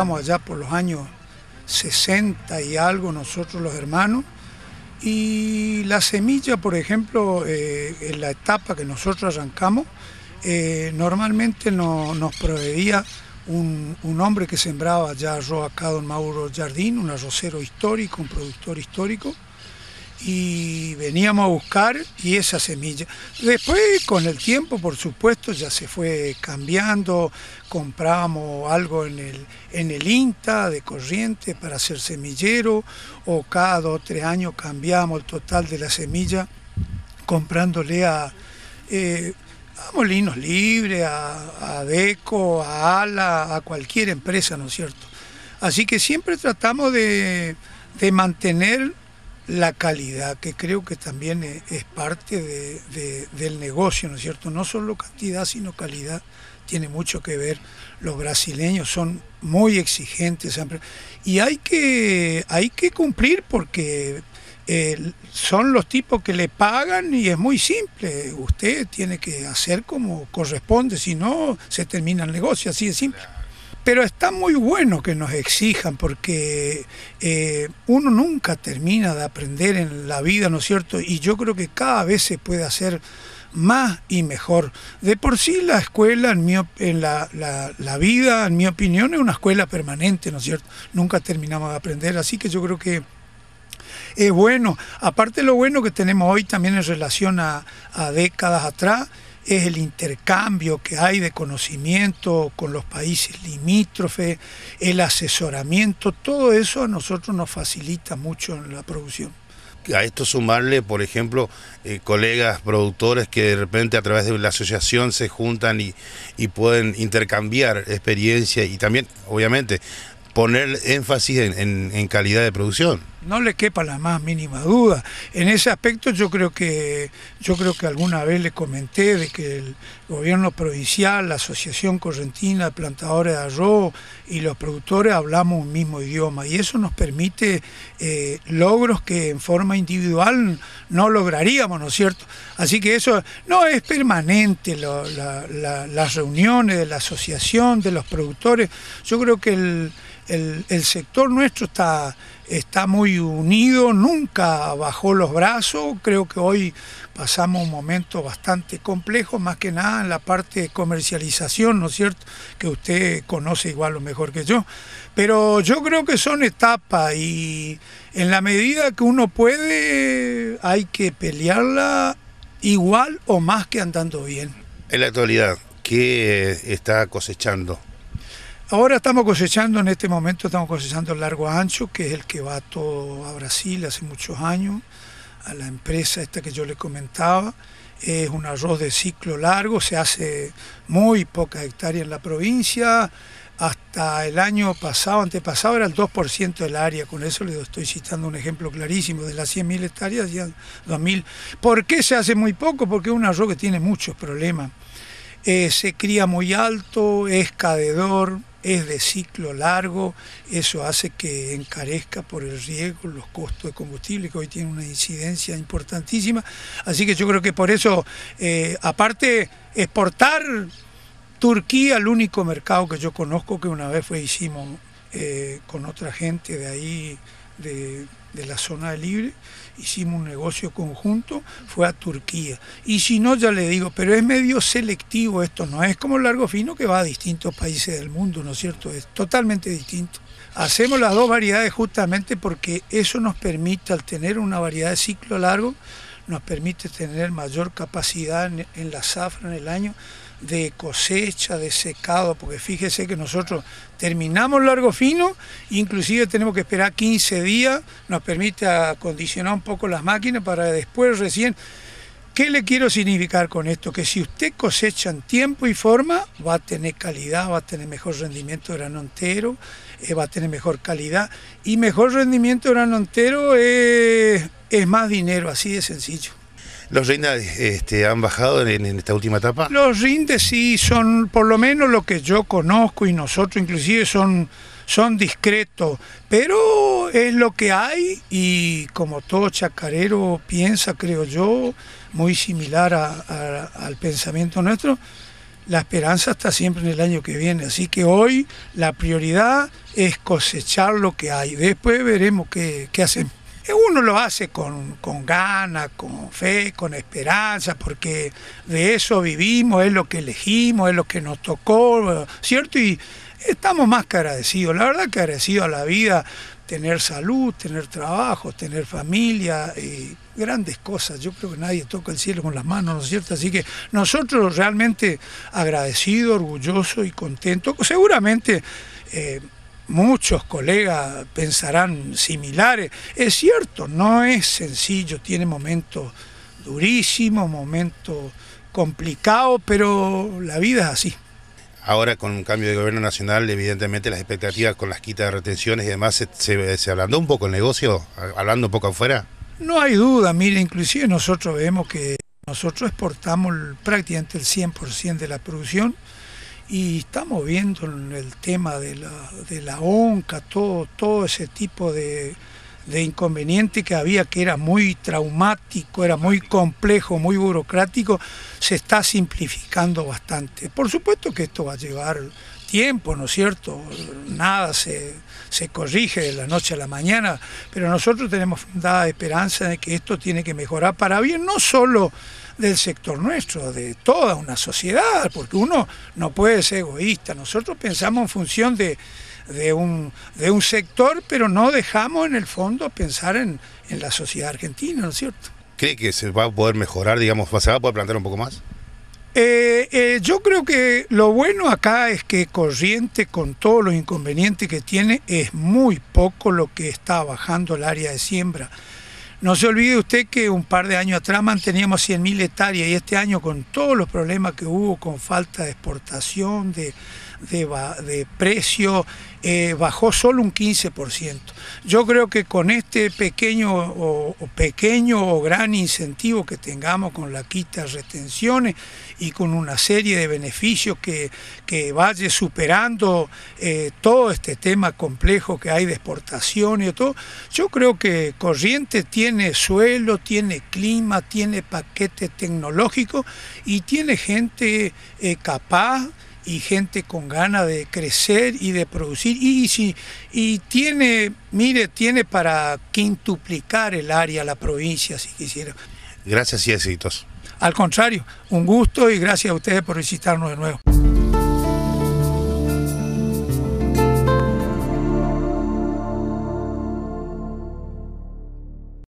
allá por los años 60 y algo nosotros los hermanos. Y la semilla, por ejemplo, eh, en la etapa que nosotros arrancamos, eh, normalmente nos proveía un, un, hombre que sembraba ya arroz acá, don Mauro Jardín, un arrocero histórico, un productor histórico, y veníamos a buscar y esa semilla. Después con el tiempo, por supuesto, ya se fue cambiando, comprábamos algo en el, en el INTA de corriente para hacer semillero o cada dos o tres años cambiamos el total de la semilla comprándole a... Eh, a Molinos Libre, a, a, Deco, a Ala, a cualquier empresa, ¿no es cierto? Así que siempre tratamos de, de mantener la calidad, que creo que también eh, es parte de, del negocio, ¿no es cierto? No solo cantidad, sino calidad tiene mucho que ver. Los brasileños son muy exigentes y hay que, hay que cumplir porque eh, son los tipos que le pagan y es muy simple. Usted tiene que hacer como corresponde, si no se termina el negocio, así de simple. Pero está muy bueno que nos exijan porque eh, uno nunca termina de aprender en la vida, ¿no es cierto? Y yo creo que cada vez se puede hacer más y mejor. De por sí la escuela, en, mi, en la, vida, en mi opinión, es una escuela permanente, ¿no es cierto? Nunca terminamos de aprender, así que yo creo que es bueno. Aparte lo bueno que tenemos hoy también en relación a, a décadas atrás, es el intercambio que hay de conocimiento con los países limítrofes, el asesoramiento, todo eso a nosotros nos facilita mucho en la producción. A esto sumarle, por ejemplo, eh, colegas productores que de repente a través de la asociación se juntan y, y pueden intercambiar experiencia y también, obviamente, poner énfasis en calidad de producción no le quepa la más mínima duda. En ese aspecto yo creo que yo creo que alguna vez le comenté de que el gobierno provincial, la Asociación Correntina de Plantadores de Arroz y los productores hablamos un mismo idioma y eso nos permite eh, logros que en forma individual no lograríamos, ¿no es cierto? Así que eso no es permanente, las reuniones de la asociación, de los productores. Yo creo que el sector nuestro está está muy unido, nunca bajó los brazos, creo que hoy pasamos un momento bastante complejo, más que nada en la parte de comercialización, ¿no es cierto? Que usted conoce igual o mejor que yo, pero yo creo que son etapas y en la medida que uno puede hay que pelearla igual o más que andando bien. En la actualidad, ¿qué está cosechando Ahora estamos cosechando, en este momento estamos cosechando el largo ancho, que es el que va todo a Brasil hace muchos años, a la empresa esta que yo le comentaba. Es un arroz de ciclo largo, se hace muy pocas hectáreas en la provincia. Hasta el año pasado, antepasado, era el 2% del área. Con eso le estoy citando un ejemplo clarísimo. De las 100.000 hectáreas, ya 2.000. ¿Por qué se hace muy poco? Porque es un arroz que tiene muchos problemas. Eh, se cría muy alto, es cadedor, es de ciclo largo, eso hace que encarezca por el riesgo los costos de combustible, que hoy tiene una incidencia importantísima. Así que yo creo que por eso, eh, aparte, exportar Turquía, el único mercado que yo conozco que una vez fue, hicimos eh, con otra gente de ahí, de, la zona libre, hicimos un negocio conjunto, fue a Turquía. Y si no, ya le digo, pero es medio selectivo esto, no es como el largo fino que va a distintos países del mundo, ¿no es cierto? Es totalmente distinto. Hacemos las dos variedades justamente porque eso nos permite, al tener una variedad de ciclo largo, nos permite tener mayor capacidad en, la zafra, en el año, de cosecha, de secado, porque fíjese que nosotros terminamos largo fino, inclusive tenemos que esperar 15 días, nos permite acondicionar un poco las máquinas para después recién... ¿Qué le quiero significar con esto? Que si usted cosecha en tiempo y forma, va a tener calidad, va a tener mejor rendimiento de grano entero, eh, va a tener mejor calidad y mejor rendimiento de grano entero es es más dinero, así de sencillo. ¿Los rindes este, han bajado en, esta última etapa? Los rindes sí son, por lo menos lo que yo conozco y nosotros inclusive son, son discretos, pero es lo que hay y como todo chacarero piensa, creo yo, muy similar a, al pensamiento nuestro, la esperanza está siempre en el año que viene, así que hoy la prioridad es cosechar lo que hay, después veremos qué, hacen. Uno lo hace con, con ganas, con fe, con esperanza, porque de eso vivimos, es lo que elegimos, es lo que nos tocó, ¿cierto? Y estamos más que agradecidos, la verdad que agradecidos a la vida, tener salud, tener trabajo, tener familia y eh, grandes cosas. Yo creo que nadie toca el cielo con las manos, ¿no es cierto? Así que nosotros realmente agradecidos, orgullosos y contentos. Seguramente eh, muchos colegas pensarán similares. Es cierto, no es sencillo, tiene momentos durísimos, momentos complicados, pero la vida es así. Ahora con un cambio de gobierno nacional, evidentemente las expectativas con las quitas de retenciones y demás, ¿se, se, ablandó un poco el negocio, hablando un poco afuera? No hay duda, mire, inclusive nosotros vemos que nosotros exportamos prácticamente el 100% de la producción, y estamos viendo en el tema de la, de ONCA, todo, todo ese tipo de, de inconveniente que había, que era muy traumático, era muy complejo, muy burocrático, se está simplificando bastante. Por supuesto que esto va a llevar tiempo, ¿no es cierto? Nada se, corrige de la noche a la mañana, pero nosotros tenemos fundada esperanza de que esto tiene que mejorar para bien, no solo del sector nuestro, de toda una sociedad, porque uno no puede ser egoísta. Nosotros pensamos en función de, de, un, sector, pero no dejamos en el fondo pensar en, en la sociedad argentina, ¿no es cierto? ¿Cree que se va a poder mejorar, digamos, se va a poder plantear un poco más? Eh, eh, yo creo que lo bueno acá es que Corriente, con todos los inconvenientes que tiene, es muy poco lo que está bajando el área de siembra. No se olvide usted que un par de años atrás manteníamos 100.000 hectáreas y este año con todos los problemas que hubo con falta de exportación, de, de, precio eh, bajó solo un 15%. Yo creo que con este pequeño o, pequeño gran incentivo que tengamos con la quita de retenciones y con una serie de beneficios que, vaya superando eh, todo este tema complejo que hay de exportación y todo, yo creo que Corrientes tiene suelo, tiene clima, tiene paquete tecnológico y tiene gente eh, capaz y gente con ganas de crecer y de producir. Y, y tiene, mire, tiene para quintuplicar el área, la provincia, si quisiera. Gracias y éxitos. Al contrario, un gusto y gracias a ustedes por visitarnos de nuevo.